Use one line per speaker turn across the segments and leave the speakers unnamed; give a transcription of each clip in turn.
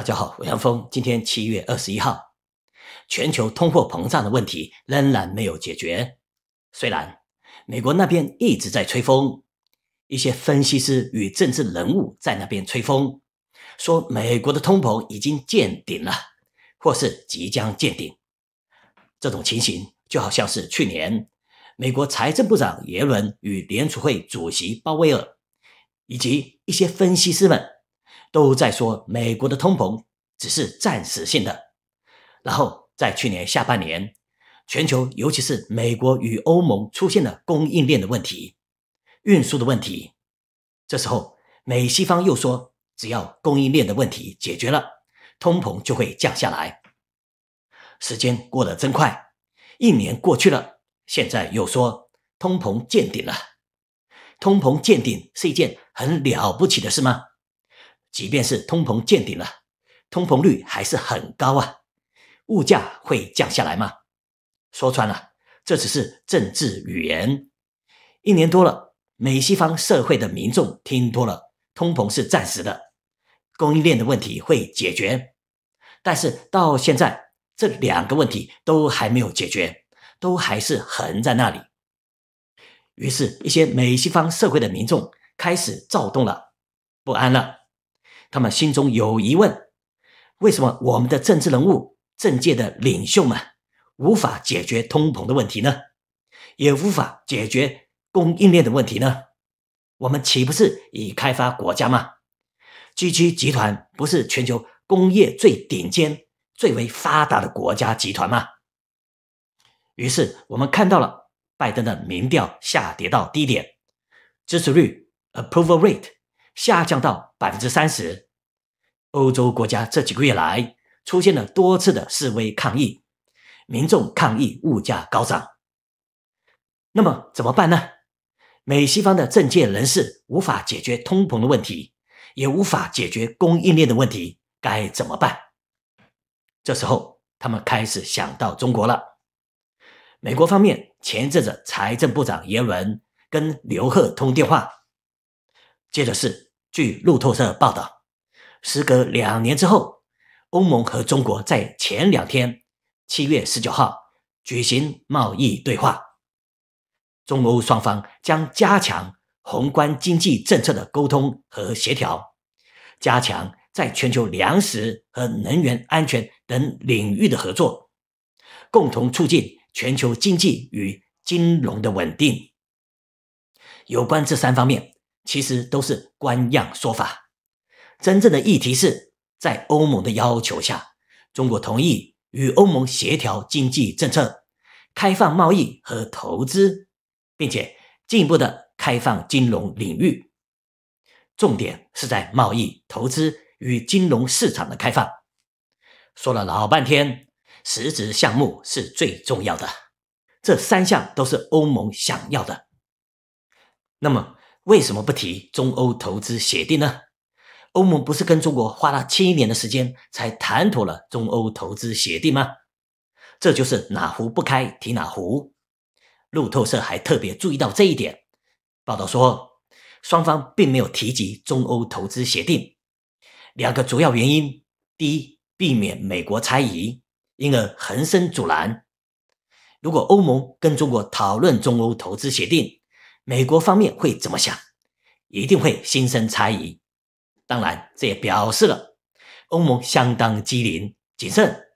大家好，我杨峰。今天七月二十一号，全球通货膨胀的问题仍然没有解决。虽然美国那边一直在吹风，一些分析师与政治人物在那边吹风，说美国的通膨已经见顶了，或是即将见顶。这种情形就好像是去年美国财政部长耶伦与联储会主席鲍威尔以及一些分析师们。都在说美国的通膨只是暂时性的，然后在去年下半年，全球尤其是美国与欧盟出现了供应链的问题、运输的问题。这时候美西方又说，只要供应链的问题解决了，通膨就会降下来。时间过得真快，一年过去了，现在又说通膨见顶了。通膨见顶是一件很了不起的事吗？即便是通膨见顶了，通膨率还是很高啊，物价会降下来吗？说穿了，这只是政治语言。一年多了，美西方社会的民众听多了，通膨是暂时的，供应链的问题会解决。但是到现在，这两个问题都还没有解决，都还是横在那里。于是，一些美西方社会的民众开始躁动了，不安了。他们心中有疑问：为什么我们的政治人物、政界的领袖们无法解决通膨的问题呢？也无法解决供应链的问题呢？我们岂不是已开发国家吗？G7 集团不是全球工业最顶尖、最为发达的国家集团吗？于是我们看到了拜登的民调下跌到低点，支持率 （approval rate）。下降到百分之三十。欧洲国家这几个月来出现了多次的示威抗议，民众抗议物价高涨。那么怎么办呢？美西方的政界人士无法解决通膨的问题，也无法解决供应链的问题，该怎么办？这时候他们开始想到中国了。美国方面前阵子财政部长耶伦跟刘鹤通电话，接着是。据路透社报道，时隔两年之后，欧盟和中国在前两天（七月十九号）举行贸易对话。中欧双方将加强宏观经济政策的沟通和协调，加强在全球粮食和能源安全等领域的合作，共同促进全球经济与金融的稳定。有关这三方面。其实都是官样说法，真正的议题是在欧盟的要求下，中国同意与欧盟协调经济政策、开放贸易和投资，并且进一步的开放金融领域，重点是在贸易、投资与金融市场的开放。说了老半天，实质项目是最重要的，这三项都是欧盟想要的。那么。为什么不提中欧投资协定呢？欧盟不是跟中国花了七年的时间才谈妥了中欧投资协定吗？这就是哪壶不开提哪壶。路透社还特别注意到这一点，报道说双方并没有提及中欧投资协定，两个主要原因：第一，避免美国猜疑，因而横生阻拦；如果欧盟跟中国讨论中欧投资协定，美国方面会怎么想？一定会心生猜疑。当然，这也表示了欧盟相当机灵、谨慎，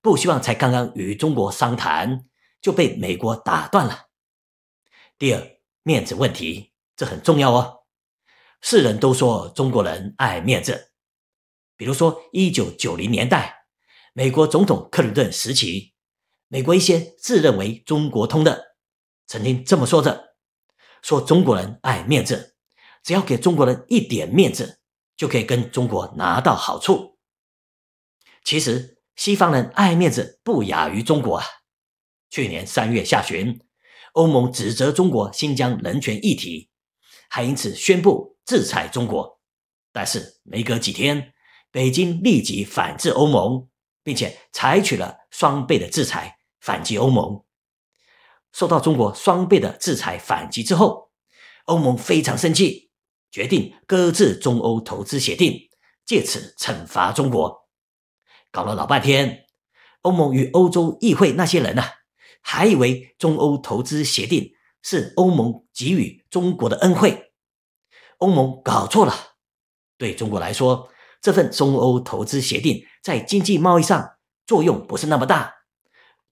不希望才刚刚与中国商谈就被美国打断了。第二，面子问题，这很重要哦。世人都说中国人爱面子，比如说1990年代，美国总统克林顿时期，美国一些自认为中国通的，曾经这么说着。说中国人爱面子，只要给中国人一点面子，就可以跟中国拿到好处。其实西方人爱面子不亚于中国。去年三月下旬，欧盟指责中国新疆人权议题，还因此宣布制裁中国。但是没隔几天，北京立即反制欧盟，并且采取了双倍的制裁反击欧盟。受到中国双倍的制裁反击之后，欧盟非常生气，决定搁置中欧投资协定，借此惩罚中国。搞了老半天，欧盟与欧洲议会那些人啊，还以为中欧投资协定是欧盟给予中国的恩惠。欧盟搞错了。对中国来说，这份中欧投资协定在经济贸易上作用不是那么大，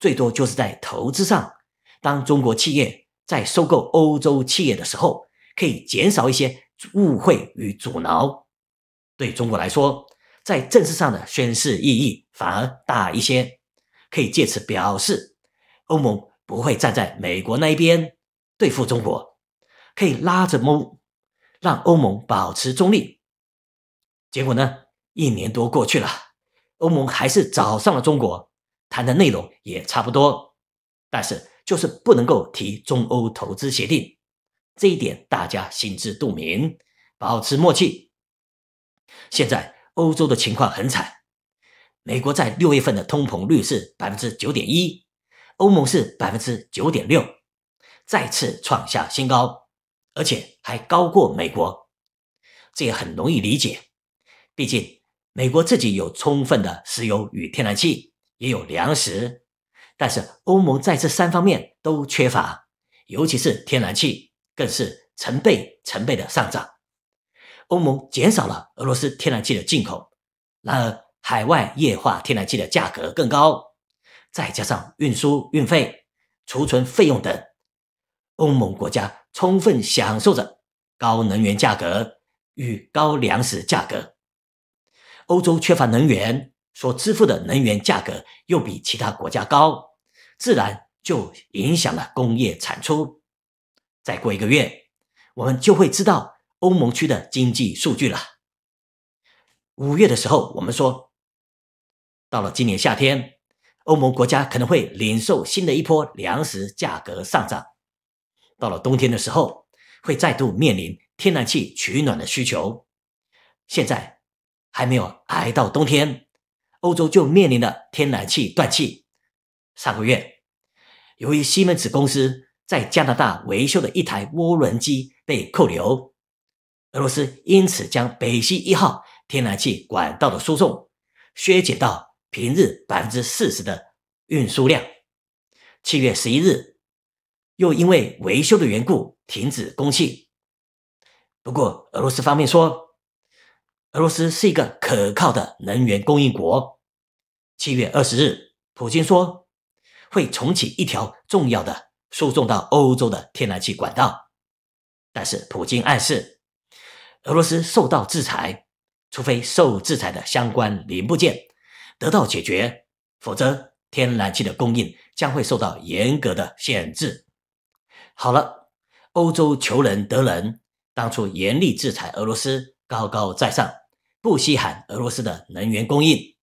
最多就是在投资上。当中国企业在收购欧洲企业的时候，可以减少一些误会与阻挠。对中国来说，在政治上的宣示意义反而大一些，可以借此表示欧盟不会站在美国那一边对付中国，可以拉着某让欧盟保持中立。结果呢，一年多过去了，欧盟还是找上了中国，谈的内容也差不多，但是。就是不能够提中欧投资协定，这一点大家心知肚明，保持默契。现在欧洲的情况很惨，美国在六月份的通膨率是百分之九点一，欧盟是百分之九点六，再次创下新高，而且还高过美国，这也很容易理解，毕竟美国自己有充分的石油与天然气，也有粮食。但是欧盟在这三方面都缺乏，尤其是天然气更是成倍成倍的上涨。欧盟减少了俄罗斯天然气的进口，然而海外液化天然气的价格更高，再加上运输运费、储存费用等，欧盟国家充分享受着高能源价格与高粮食价格。欧洲缺乏能源，所支付的能源价格又比其他国家高。自然就影响了工业产出。再过一个月，我们就会知道欧盟区的经济数据了。五月的时候，我们说到了今年夏天，欧盟国家可能会领受新的一波粮食价格上涨。到了冬天的时候，会再度面临天然气取暖的需求。现在还没有挨到冬天，欧洲就面临了天然气断气。上个月，由于西门子公司在加拿大维修的一台涡轮机被扣留，俄罗斯因此将北溪一号天然气管道的输送削减到平日百分之四十的运输量。七月十一日，又因为维修的缘故停止供气。不过，俄罗斯方面说，俄罗斯是一个可靠的能源供应国。七月二十日，普京说。会重启一条重要的输送到欧洲的天然气管道，但是普京暗示，俄罗斯受到制裁，除非受制裁的相关零部件得到解决，否则天然气的供应将会受到严格的限制。好了，欧洲求人得人，当初严厉制裁俄罗斯，高高在上，不稀罕俄罗斯的能源供应。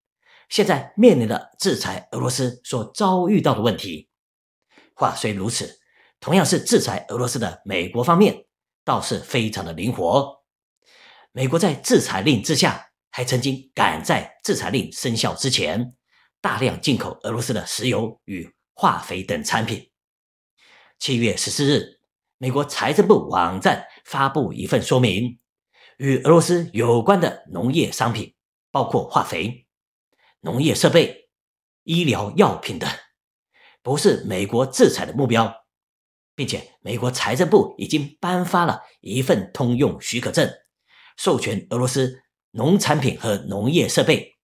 现在面临的制裁俄罗斯所遭遇到的问题。话虽如此，同样是制裁俄罗斯的美国方面倒是非常的灵活。美国在制裁令之下，还曾经赶在制裁令生效之前，大量进口俄罗斯的石油与化肥等产品。七月十四日，美国财政部网站发布一份说明，与俄罗斯有关的农业商品包括化肥。农业设备、医疗药品等，不是美国制裁的目标，并且美国财政部已经颁发了一份通用许可证，授权俄罗斯农产品和农业设备、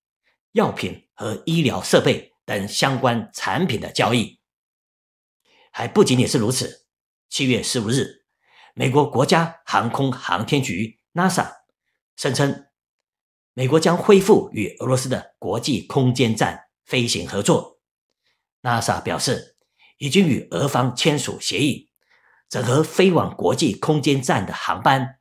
药品和医疗设备等相关产品的交易。还不仅仅是如此，七月十五日，美国国家航空航天局 NASA 声称。美国将恢复与俄罗斯的国际空间站飞行合作。NASA 表示，已经与俄方签署协议，整合飞往国际空间站的航班，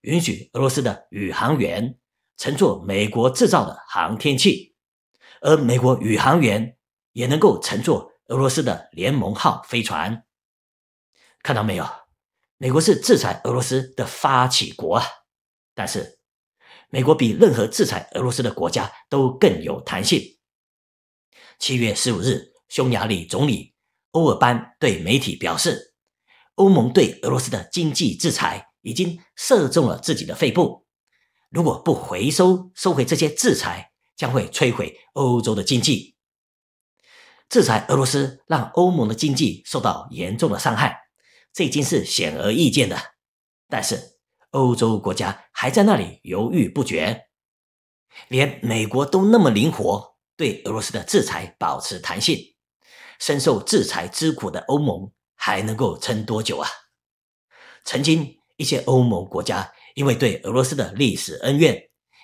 允许俄罗斯的宇航员乘坐美国制造的航天器，而美国宇航员也能够乘坐俄罗斯的联盟号飞船。看到没有？美国是制裁俄罗斯的发起国，啊，但是。美国比任何制裁俄罗斯的国家都更有弹性。七月十五日，匈牙利总理欧尔班对媒体表示，欧盟对俄罗斯的经济制裁已经射中了自己的肺部。如果不回收收回这些制裁，将会摧毁欧洲的经济。制裁俄罗斯让欧盟的经济受到严重的伤害，这已经是显而易见的。但是，欧洲国家还在那里犹豫不决，连美国都那么灵活，对俄罗斯的制裁保持弹性，深受制裁之苦的欧盟还能够撑多久啊？曾经一些欧盟国家因为对俄罗斯的历史恩怨，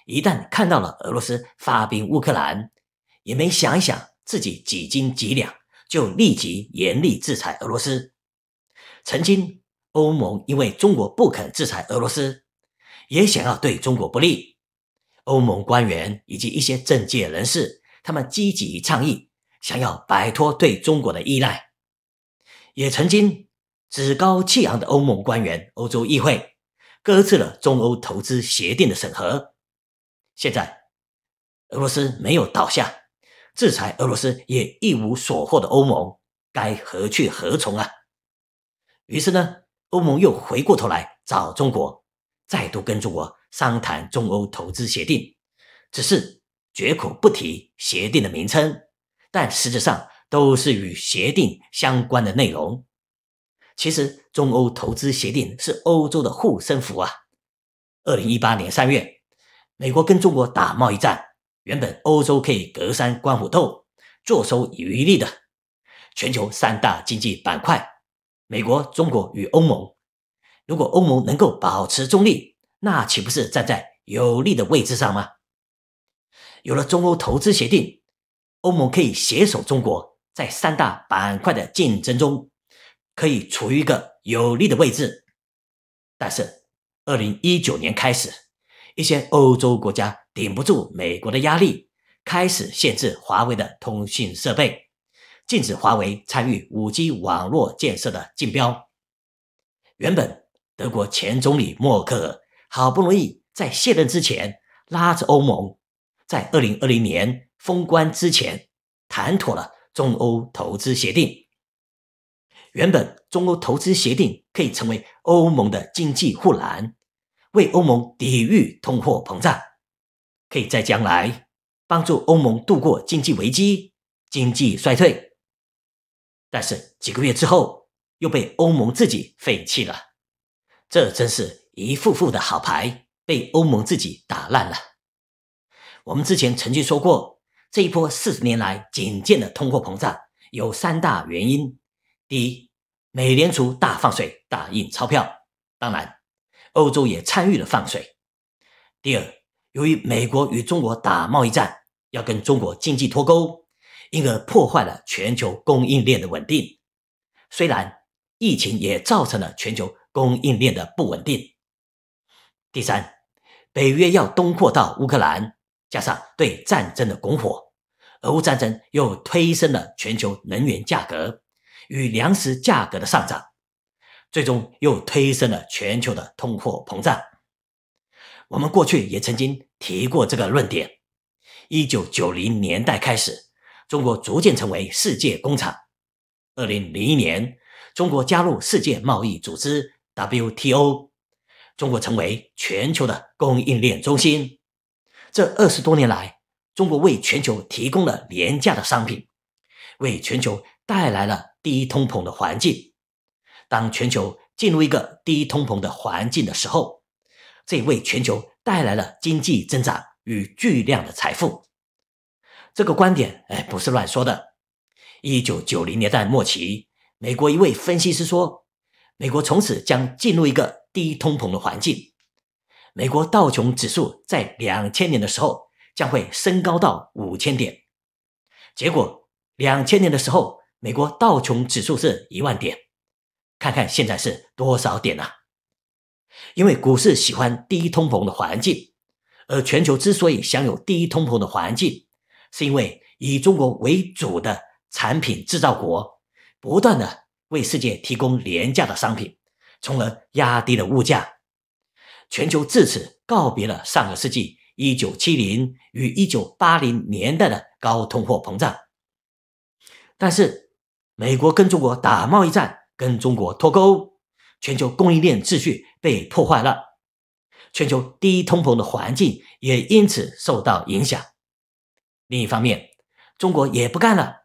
一旦看到了俄罗斯发兵乌克兰，也没想一想自己几斤几两，就立即严厉制裁俄罗斯。曾经。欧盟因为中国不肯制裁俄罗斯，也想要对中国不利。欧盟官员以及一些政界人士，他们积极倡议，想要摆脱对中国的依赖。也曾经趾高气昂的欧盟官员、欧洲议会搁置了中欧投资协定的审核。现在，俄罗斯没有倒下，制裁俄罗斯也一无所获的欧盟，该何去何从啊？于是呢？欧盟又回过头来找中国，再度跟中国商谈中欧投资协定，只是绝口不提协定的名称，但实质上都是与协定相关的内容。其实，中欧投资协定是欧洲的护身符啊！二零一八年三月，美国跟中国打贸易战，原本欧洲可以隔山观虎斗，坐收渔利的，全球三大经济板块。美国、中国与欧盟，如果欧盟能够保持中立，那岂不是站在有利的位置上吗？有了中欧投资协定，欧盟可以携手中国，在三大板块的竞争中，可以处于一个有利的位置。但是，二零一九年开始，一些欧洲国家顶不住美国的压力，开始限制华为的通信设备。禁止华为参与五 G 网络建设的竞标。原本，德国前总理默克尔好不容易在卸任之前，拉着欧盟在二零二零年封关之前谈妥了中欧投资协定。原本，中欧投资协定可以成为欧盟的经济护栏，为欧盟抵御通货膨胀，可以在将来帮助欧盟度过经济危机、经济衰退。但是几个月之后又被欧盟自己废弃了，这真是一副副的好牌被欧盟自己打烂了。我们之前曾经说过，这一波四十年来仅见的通货膨胀有三大原因：第一，美联储大放水、大印钞票；当然，欧洲也参与了放水。第二，由于美国与中国打贸易战，要跟中国经济脱钩。因而破坏了全球供应链的稳定。虽然疫情也造成了全球供应链的不稳定。第三，北约要东扩到乌克兰，加上对战争的拱火，俄乌战争又推升了全球能源价格与粮食价格的上涨，最终又推升了全球的通货膨胀。我们过去也曾经提过这个论点，一九九零年代开始。中国逐渐成为世界工厂。二零零一年，中国加入世界贸易组织 （WTO），中国成为全球的供应链中心。这二十多年来，中国为全球提供了廉价的商品，为全球带来了低通膨的环境。当全球进入一个低通膨的环境的时候，这为全球带来了经济增长与巨量的财富。这个观点，哎，不是乱说的。一九九零年代末期，美国一位分析师说，美国从此将进入一个低通膨的环境。美国道琼指数在两千年的时候将会升高到五千点。结果，两千年的时候，美国道琼指数是一万点。看看现在是多少点呢？因为股市喜欢低通膨的环境，而全球之所以享有低通膨的环境。是因为以中国为主的产品制造国，不断的为世界提供廉价的商品，从而压低了物价。全球自此告别了上个世纪一九七零与一九八零年代的高通货膨胀。但是，美国跟中国打贸易战，跟中国脱钩，全球供应链秩序被破坏了，全球低通膨的环境也因此受到影响。另一方面，中国也不干了，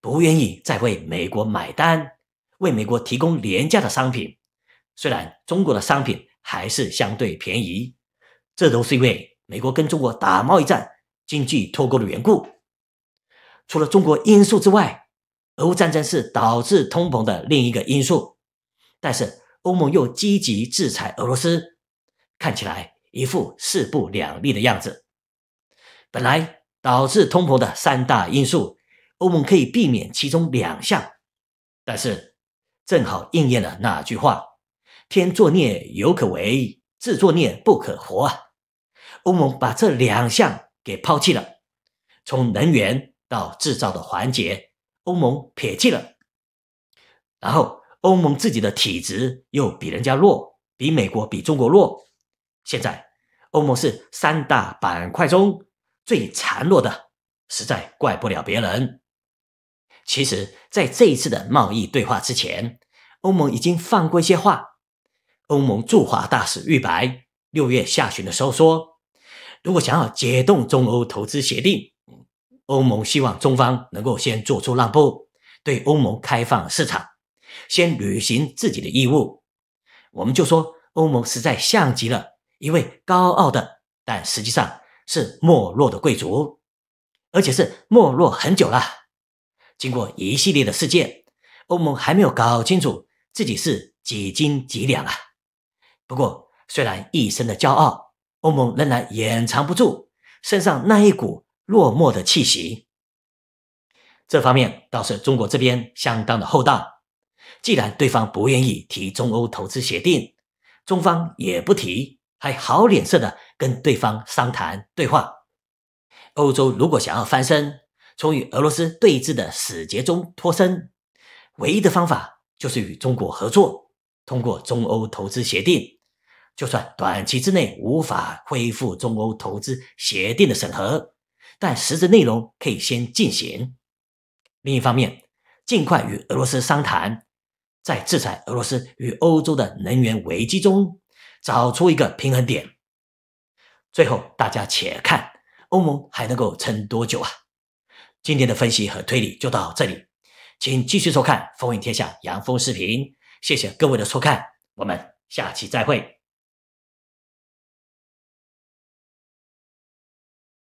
不愿意再为美国买单，为美国提供廉价的商品。虽然中国的商品还是相对便宜，这都是因为美国跟中国打贸易战、经济脱钩的缘故。除了中国因素之外，俄乌战争是导致通膨的另一个因素。但是欧盟又积极制裁俄罗斯，看起来一副势不两立的样子。本来。导致通膨的三大因素，欧盟可以避免其中两项，但是正好应验了那句话：“天作孽犹可为，自作孽不可活啊！”欧盟把这两项给抛弃了，从能源到制造的环节，欧盟撇弃了，然后欧盟自己的体质又比人家弱，比美国、比中国弱。现在，欧盟是三大板块中。最孱弱的，实在怪不了别人。其实，在这一次的贸易对话之前，欧盟已经放过一些话。欧盟驻华大使玉白六月下旬的时候说：“如果想要解冻中欧投资协定，欧盟希望中方能够先做出让步，对欧盟开放市场，先履行自己的义务。”我们就说，欧盟实在像极了一位高傲的，但实际上。是没落的贵族，而且是没落很久了。经过一系列的事件，欧盟还没有搞清楚自己是几斤几两啊！不过，虽然一身的骄傲，欧盟仍然掩藏不住身上那一股落寞的气息。这方面倒是中国这边相当的厚道，既然对方不愿意提中欧投资协定，中方也不提，还好脸色的。跟对方商谈对话。欧洲如果想要翻身，从与俄罗斯对峙的死结中脱身，唯一的方法就是与中国合作，通过中欧投资协定。就算短期之内无法恢复中欧投资协定的审核，但实质内容可以先进行。另一方面，尽快与俄罗斯商谈，在制裁俄罗斯与欧洲的能源危机中找出一个平衡点。最后，大家且看欧盟还能够撑多久啊？今天的分析和推理就到这里，请继续收看风云天下杨峰视频，谢谢各位的收看，我们下期再会。